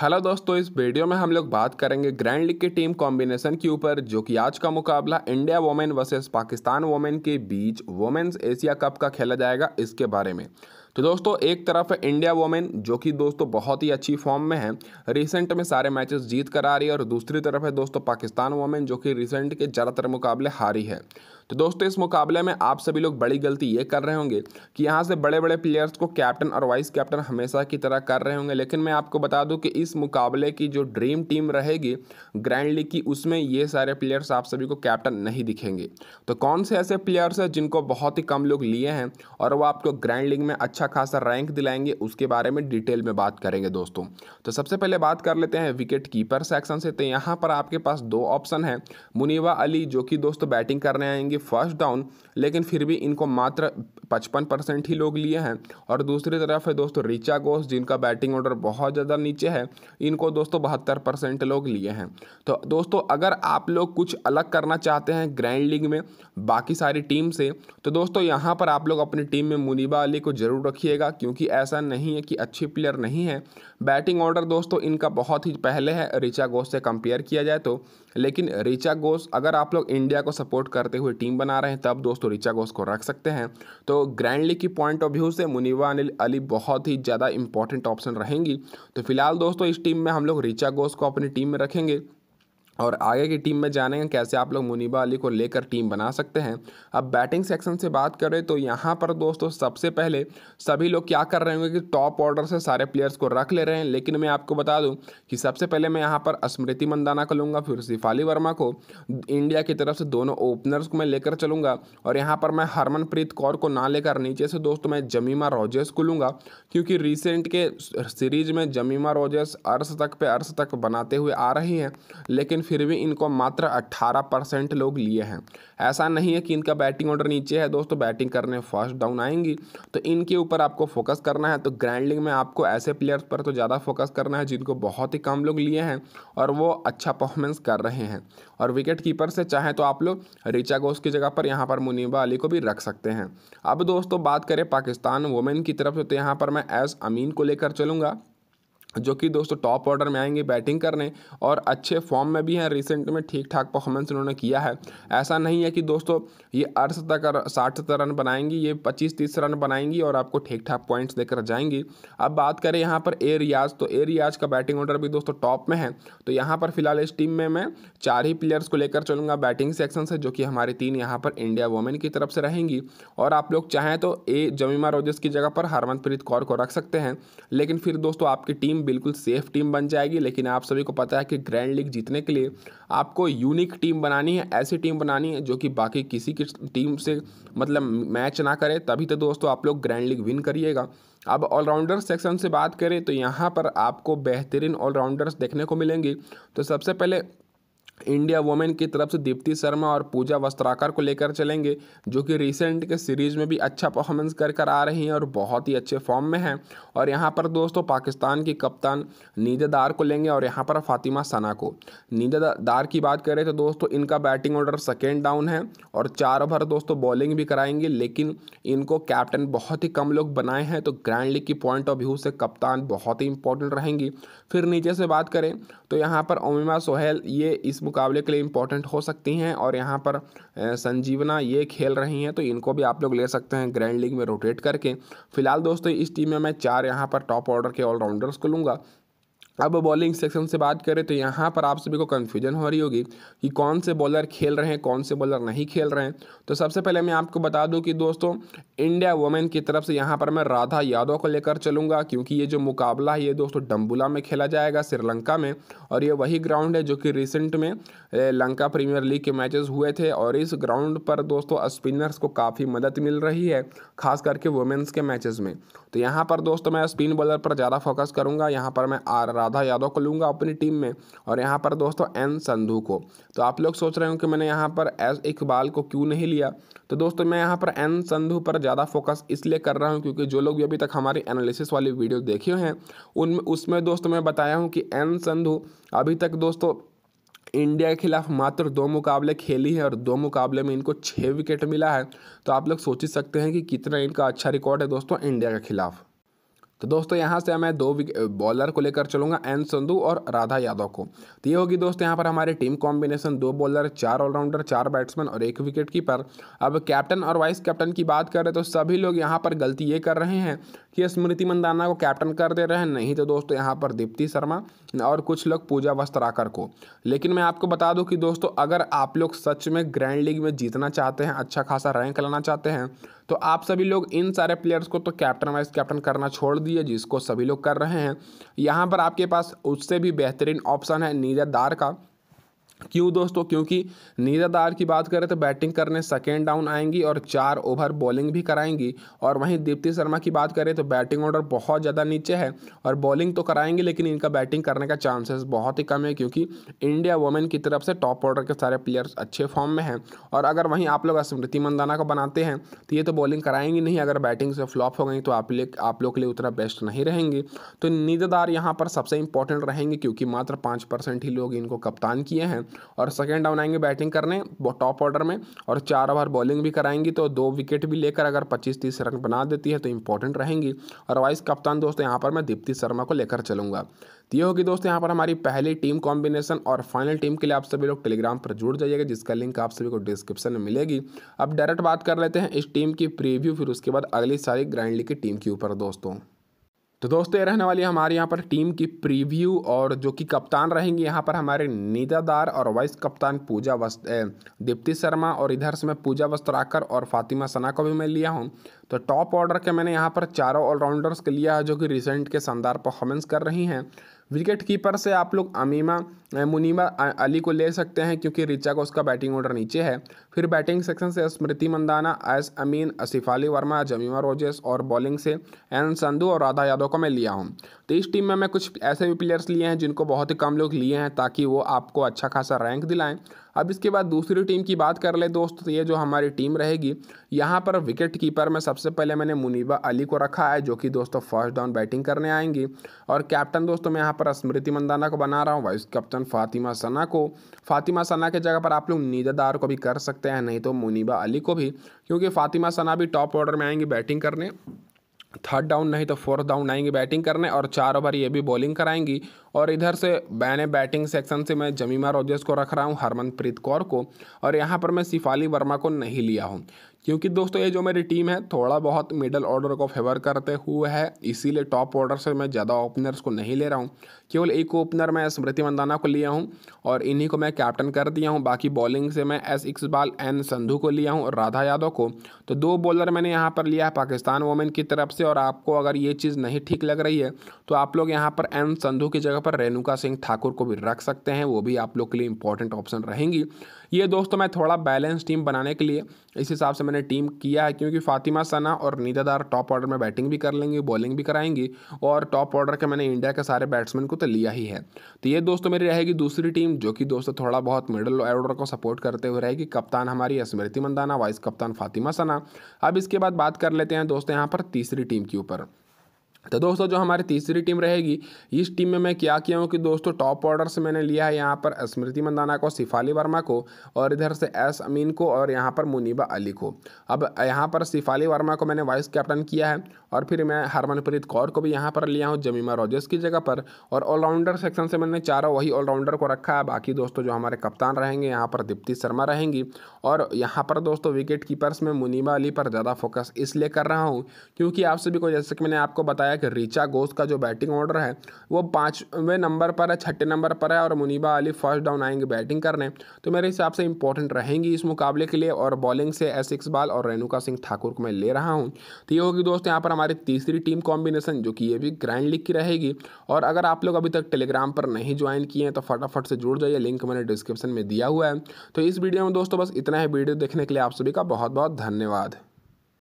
hello दोस्तों इस video में हम लोग बात करेंगे ग्रैंड लीग की टीम कॉम्बिनेशन के ऊपर जो कि आज का मुकाबला India women versus Pakistan women के बीच वोमेन्स एशिया कप का खेला जाएगा इसके बारे में तो दोस्तों एक तरफ है इंडिया वोमेन जो कि दोस्तों बहुत ही अच्छी फॉर्म में है रिसेंट में सारे मैचेस जीत कर आ रही है और दूसरी तरफ है दोस्तों पाकिस्तान वोमेन जो कि रिसेंट के ज़्यादातर मुकाबले हारी है तो दोस्तों इस मुकाबले में आप सभी लोग बड़ी गलती ये कर रहे होंगे कि यहाँ से बड़े बड़े प्लेयर्स को कैप्टन और वाइस कैप्टन हमेशा की तरह कर रहे होंगे लेकिन मैं आपको बता दूँ कि इस मुकाबले की जो ड्रीम टीम रहेगी ग्रैंड लीग की उसमें ये सारे प्लेयर्स आप सभी को कैप्टन नहीं दिखेंगे तो कौन से ऐसे प्लेयर्स हैं जिनको बहुत ही कम लोग लिए हैं और वो आपको ग्रैंड लीग में अच्छा अच्छा खासा रैंक दिलाएंगे उसके बारे में डिटेल में बात करेंगे दोस्तों तो सबसे पहले बात कर लेते हैं विकेट कीपर सेक्शन से तो यहाँ पर आपके पास दो ऑप्शन है मुनीवा अली जो कि दोस्तों बैटिंग करने आएंगे फर्स्ट डाउन लेकिन फिर भी इनको मात्र पचपन ही लोग लिए हैं और दूसरी तरफ है दोस्तों रिचा घोष जिनका बैटिंग ऑर्डर बहुत ज़्यादा नीचे है इनको दोस्तों बहत्तर लोग लिए हैं तो दोस्तों अगर आप लोग कुछ अलग करना चाहते हैं ग्रैंड लीग में बाकी सारी टीम से तो दोस्तों यहाँ पर आप लोग अपनी टीम में मुनीबा अली को जरूर रखिएगा क्योंकि ऐसा नहीं है कि अच्छी प्लेयर नहीं है बैटिंग ऑर्डर दोस्तों इनका बहुत ही पहले है रिचा घोष से कंपेयर किया जाए तो लेकिन रिचा घोष अगर आप लोग इंडिया को सपोर्ट करते हुए टीम बना रहे हैं तब दोस्तों रिचा घोष को रख सकते हैं तो ग्रैंडली की पॉइंट ऑफ व्यू से मुनीवा अनिल अली बहुत ही ज़्यादा इंपॉर्टेंट ऑप्शन रहेंगी तो फिलहाल दोस्तों इस टीम में हम लोग रिचा घोष को अपनी टीम में रखेंगे और आगे की टीम में जानेंगे कैसे आप लोग मुनीबा अली को लेकर टीम बना सकते हैं अब बैटिंग सेक्शन से बात करें तो यहाँ पर दोस्तों सबसे पहले सभी लोग क्या कर रहे होंगे कि टॉप ऑर्डर से सारे प्लेयर्स को रख ले रहे हैं लेकिन मैं आपको बता दूं कि सबसे पहले मैं यहाँ पर स्मृति मंदाना को लूँगा फिर शिफाली वर्मा को इंडिया की तरफ से दोनों ओपनर्स को मैं लेकर चलूँगा और यहाँ पर मैं हरमनप्रीत कौर को ना लेकर नीचे से दोस्तों मैं जमीमा रॉजर्स को लूँगा क्योंकि रिसेंट के सीरीज में जमीमा रॉजर्स अर्स तक पे अर्स तक बनाते हुए आ रही हैं लेकिन फिर भी इनको मात्र 18 परसेंट लोग लिए हैं ऐसा नहीं है कि इनका बैटिंग ऑर्डर नीचे है दोस्तों बैटिंग करने फर्स्ट डाउन आएंगी तो इनके ऊपर आपको फोकस करना है तो ग्रैंडलिंग में आपको ऐसे प्लेयर्स पर तो ज़्यादा फोकस करना है जिनको बहुत ही कम लोग लिए हैं और वो अच्छा परफॉर्मेंस कर रहे हैं और विकेट कीपर से चाहे तो आप लोग रिचा घोष की जगह पर यहाँ पर मुनीबा अली को भी रख सकते हैं अब दोस्तों बात करें पाकिस्तान वुमेन की तरफ से तो यहाँ पर मैं एस अमीन को लेकर चलूँगा जो कि दोस्तों टॉप ऑर्डर में आएंगे बैटिंग करने और अच्छे फॉर्म में भी हैं रिसेंट में ठीक ठाक परफॉर्मेंस उन्होंने किया है ऐसा नहीं है कि दोस्तों ये अड़सठ तक साठ सत्तर रन बनाएंगी ये पच्चीस तीस रन बनाएंगी और आपको ठीक ठाक पॉइंट्स देकर जाएंगी अब बात करें यहाँ पर ए रियाज तो ए रियाज का बैटिंग ऑर्डर भी दोस्तों टॉप में है तो यहाँ पर फिलहाल इस टीम में मैं चार ही प्लेयर्स को लेकर चलूँगा बैटिंग सेक्शन से जो कि हमारी तीन यहाँ पर इंडिया वुमेन की तरफ से रहेंगी और आप लोग चाहें तो ए जमीमा रोजेस की जगह पर हरमनप्रीत कौर को रख सकते हैं लेकिन फिर दोस्तों आपकी टीम बिल्कुल सेफ टीम बन जाएगी लेकिन आप सभी को पता है कि ग्रैंड लीग जीतने के लिए आपको यूनिक टीम बनानी है ऐसी टीम बनानी है जो कि बाकी किसी की टीम से मतलब मैच ना करे तभी तो दोस्तों आप लोग ग्रैंड लीग विन करिएगा अब ऑलराउंडर सेक्शन से बात करें तो यहाँ पर आपको बेहतरीन ऑलराउंडर्स देखने को मिलेंगे तो सबसे पहले इंडिया वुमेन की तरफ से दीप्ति शर्मा और पूजा वस्त्राकर को लेकर चलेंगे जो कि रिसेंट के सीरीज़ में भी अच्छा परफॉर्मेंस कर कर आ रही हैं और बहुत ही अच्छे फॉर्म में हैं और यहाँ पर दोस्तों पाकिस्तान की कप्तान दार को लेंगे और यहाँ पर फातिमा सना को दार की बात करें तो दोस्तों इनका बैटिंग ऑर्डर सेकेंड डाउन है और चार ओवर दोस्तों बॉलिंग भी कराएंगे लेकिन इनको कैप्टन बहुत ही कम लोग बनाए हैं तो ग्रैंड लीग की पॉइंट ऑफ व्यू से कप्तान बहुत ही इंपॉर्टेंट रहेंगी फिर नीचे से बात करें तो यहाँ पर ओमिमा सोहेल ये इस मुकाबले के लिए इंपॉर्टेंट हो सकती हैं और यहाँ पर संजीवना ये खेल रही हैं तो इनको भी आप लोग ले सकते हैं ग्रैंड लीग में रोटेट करके फिलहाल दोस्तों इस टीम में मैं चार यहाँ पर टॉप ऑर्डर के ऑलराउंडर्स को लूँगा अब बॉलिंग सेक्शन से बात करें तो यहाँ पर आप सभी को कन्फ्यूजन हो रही होगी कि कौन से बॉलर खेल रहे हैं कौन से बॉलर नहीं खेल रहे हैं तो सबसे पहले मैं आपको बता दूं कि दोस्तों इंडिया वुमेन की तरफ से यहाँ पर मैं राधा यादव को लेकर चलूँगा क्योंकि ये जो मुकाबला है ये दोस्तों डम्बुला में खेला जाएगा श्रीलंका में और ये वही ग्राउंड है जो कि रिसेंट में लंका प्रीमियर लीग के मैचेस हुए थे और इस ग्राउंड पर दोस्तों स्पिनर्स को काफ़ी मदद मिल रही है खास करके वुमेन्स के मैचेज़ में तो यहाँ पर दोस्तों मैं स्पिन बॉलर पर ज़्यादा फोकस करूँगा यहाँ पर मैं आर राधा यादव को लूँगा अपनी टीम में और यहाँ पर दोस्तों एन संधू को तो आप लोग सोच रहे हो कि मैंने यहाँ पर एस इकबाल को क्यों नहीं लिया तो दोस्तों मैं यहाँ पर एन संधू पर ज़्यादा फोकस इसलिए कर रहा हूँ क्योंकि जो लोग भी अभी तक हमारी एनालिसिस वाली वीडियो देखे हैं उनमें उसमें दोस्तों मैं बताया हूँ कि एन संधू अभी तक दोस्तों इंडिया के खिलाफ मात्र दो मुकाबले खेली है और दो मुकाबले में इनको छः विकेट मिला है तो आप लोग सोच ही सकते हैं कि कितना इनका अच्छा रिकॉर्ड है दोस्तों इंडिया के खिलाफ तो दोस्तों यहाँ से मैं दो बॉलर को लेकर चलूँगा एन संधू और राधा यादव को तो ये होगी दोस्तों यहाँ पर हमारी टीम कॉम्बिनेशन दो बॉलर चार ऑलराउंडर चार बैट्समैन और एक विकेट कीपर अब कैप्टन और वाइस कैप्टन की बात करें तो सभी लोग यहाँ पर गलती ये कर रहे हैं कि स्मृति मंदाना को कैप्टन कर दे रहे हैं नहीं तो दोस्तों यहाँ पर दीप्ति शर्मा और कुछ लोग पूजा वस्त्राकर को लेकिन मैं आपको बता दूँ कि दोस्तों अगर आप लोग सच में ग्रैंड लीग में जीतना चाहते हैं अच्छा खासा रैंक लाना चाहते हैं तो आप सभी लोग इन सारे प्लेयर्स को तो कैप्टन वाइस कैप्टन करना छोड़ दिए जिसको सभी लोग कर रहे हैं यहाँ पर आपके पास उससे भी बेहतरीन ऑप्शन है नीरज दार का क्यों दोस्तों क्योंकि नीरज की बात करें तो बैटिंग करने सेकेंड डाउन आएंगी और चार ओवर बॉलिंग भी कराएंगी और वहीं दीप्ति शर्मा की बात करें तो बैटिंग ऑर्डर बहुत ज़्यादा नीचे है और बॉलिंग तो कराएंगे लेकिन इनका बैटिंग करने का चांसेस बहुत ही कम है क्योंकि इंडिया वुमेन की तरफ से टॉप ऑर्डर के सारे प्लेयर्स अच्छे फॉर्म में हैं और अगर वहीं आप लोग स्मृति मंदाना को बनाते हैं तो ये तो बॉलिंग कराएंगी नहीं अगर बैटिंग से फ्लॉप हो गई तो आप लोग आप लोग के लिए उतना बेस्ट नहीं रहेंगी तो नीरज यहाँ पर सबसे इंपॉर्टेंट रहेंगे क्योंकि मात्र पाँच ही लोग इनको कप्तान किए हैं और सेकेंड डाउन आएंगे बैटिंग करने टॉप ऑर्डर में और चार ओवर बॉलिंग भी कराएंगी तो दो विकेट भी लेकर अगर पच्चीस तीस रन बना देती है तो इंपॉर्टेंट रहेंगी और वाइस कप्तान दोस्तों यहाँ पर मैं दीप्ति शर्मा को लेकर चलूंगा तो ये होगी दोस्तों यहाँ पर हमारी पहली टीम कॉम्बिनेशन और फाइनल टीम के लिए आप सभी लोग टेलीग्राम पर जुड़ जाइएगा जिसका लिंक आप सभी को डिस्क्रिप्शन में मिलेगी अब डायरेक्ट बात कर लेते हैं इस टीम की प्रीव्यू फिर उसके बाद अगली सारी ग्राइंडली की टीम के ऊपर दोस्तों तो दोस्तों ये रहने वाली हमारे यहाँ पर टीम की प्रीव्यू और जो कि कप्तान रहेंगे यहाँ पर हमारे निदादार और वाइस कप्तान पूजा वस्त दीप्ति शर्मा और इधर से मैं पूजा वस्त्राकर और फातिमा सना को भी मैं लिया हूँ तो टॉप ऑर्डर के मैंने यहाँ पर चारों ऑलराउंडर्स के लिया है जो कि रिसेंट के शानदार परफॉर्मेंस कर रही हैं विकेट कीपर से आप लोग अमीमा मुनीमा अली को ले सकते हैं क्योंकि रिचा का उसका बैटिंग ऑर्डर नीचे है फिर बैटिंग सेक्शन से स्मृति मंदाना एस अमीन आसिफ अली वर्मा जमीमा रोजेस और बॉलिंग से एन संधू और राधा यादव को मैं लिया हूँ तो इस टीम में मैं कुछ ऐसे भी प्लेयर्स लिए हैं जिनको बहुत ही कम लोग लिए हैं ताकि वो आपको अच्छा खासा रैंक दिलाएँ अब इसके बाद दूसरी टीम की बात कर ले दोस्त तो ये जो हमारी टीम रहेगी यहाँ पर विकेट कीपर में सबसे पहले मैंने मुनीबा अली को रखा है जो कि दोस्तों फर्स्ट डाउन बैटिंग करने आएंगी और कैप्टन दोस्तों मैं यहाँ पर पर स्मृति मंदाना को बना रहा हूँ वाइस कैप्टन फातिमा सना को फातिमा सना के जगह पर आप लोग नीदादार को भी कर सकते हैं नहीं तो मुनीबा अली को भी क्योंकि फातिमा सना भी टॉप ऑर्डर में आएंगी बैटिंग करने थर्ड डाउन नहीं तो फोर्थ डाउन आएंगी बैटिंग करने और चार ओवर ये भी बॉलिंग कराएंगी और इधर से मैंने बैटिंग सेक्शन से मैं जमीमा रोजर्स को रख रहा हूँ हरमनप्रीत कौर को और यहाँ पर मैं शिफाली वर्मा को नहीं लिया हूँ क्योंकि दोस्तों ये जो मेरी टीम है थोड़ा बहुत मिडल ऑर्डर को फेवर करते हुए है इसीलिए टॉप ऑर्डर से मैं ज़्यादा ओपनर्स को नहीं ले रहा हूँ केवल एक ओपनर मैं स्मृति मंदाना को लिया हूँ और इन्हीं को मैं कैप्टन कर दिया हूँ बाकी बॉलिंग से मैं एस इकबाल एन संधू को लिया हूँ और राधा यादव को तो दो बॉलर मैंने यहाँ पर लिया है पाकिस्तान वोमेन की तरफ से और आपको अगर ये चीज़ नहीं ठीक लग रही है तो आप लोग यहाँ पर एन संधू की जगह पर रेणुका सिंह ठाकुर को भी रख सकते हैं वो भी आप लोग के लिए इंपॉर्टेंट ऑप्शन रहेंगी ये दोस्तों मैं थोड़ा बैलेंस टीम बनाने के लिए इस हिसाब से मैंने टीम किया है क्योंकि फातिमा सना और निदादार टॉप ऑर्डर में बैटिंग भी कर लेंगी बॉलिंग भी कराएंगी और टॉप ऑर्डर के मैंने इंडिया के सारे बैट्समैन को तो लिया ही है तो ये दोस्तों मेरी रहेगी दूसरी टीम जो कि दोस्तों थोड़ा बहुत मिडल ऑर्डर को सपोर्ट करते हुए रहेगी कप्तान हमारी स्मृति मंदाना वाइस कप्तान फातिमा सना अब इसके बाद बात कर लेते हैं दोस्तों यहाँ पर तीसरी टीम के ऊपर तो दोस्तों जो हमारी तीसरी टीम रहेगी इस टीम में मैं क्या किया हूँ कि दोस्तों टॉप ऑर्डर से मैंने लिया है यहाँ पर स्मृति मंदाना को शिफाली वर्मा को और इधर से एस अमीन को और यहाँ पर मुनीबा अली को अब यहाँ पर शिफाली वर्मा को मैंने वाइस कैप्टन किया है और फिर मैं हरमनप्रीत कौर को भी यहाँ पर लिया हूँ जमीमा रॉजर्स की जगह पर और ऑलराउंडर सेक्शन से मैंने चारों वही ऑलराउंडर को रखा है बाकी दोस्तों जो हमारे कप्तान रहेंगे यहाँ पर दीप्ति शर्मा रहेंगी और यहाँ पर दोस्तों विकेट कीपर्स में मुनीबा अली पर ज़्यादा फोकस इसलिए कर रहा हूँ क्योंकि आपसे भी कोई जैसे कि मैंने आपको बताया बैक रिचा घोष का जो बैटिंग ऑर्डर है वो पाँचवें नंबर पर है छठे नंबर पर है और मुनीबा अली फर्स्ट डाउन आएंगे बैटिंग करने तो मेरे हिसाब से इंपॉर्टेंट रहेंगी इस मुकाबले के लिए और बॉलिंग से एस इकबाल और रेणुका सिंह ठाकुर को मैं ले रहा हूँ तो ये होगी दोस्तों यहाँ पर हमारी तीसरी टीम कॉम्बिनेशन जो कि ये भी ग्रैंड लीग की रहेगी और अगर आप लोग अभी तक टेलीग्राम पर नहीं ज्वाइन किए हैं तो फटाफट से जुड़ जाइए लिंक मैंने डिस्क्रिप्शन में दिया हुआ है तो इस वीडियो में दोस्तों बस इतना है वीडियो देखने के लिए आप सभी का बहुत बहुत धन्यवाद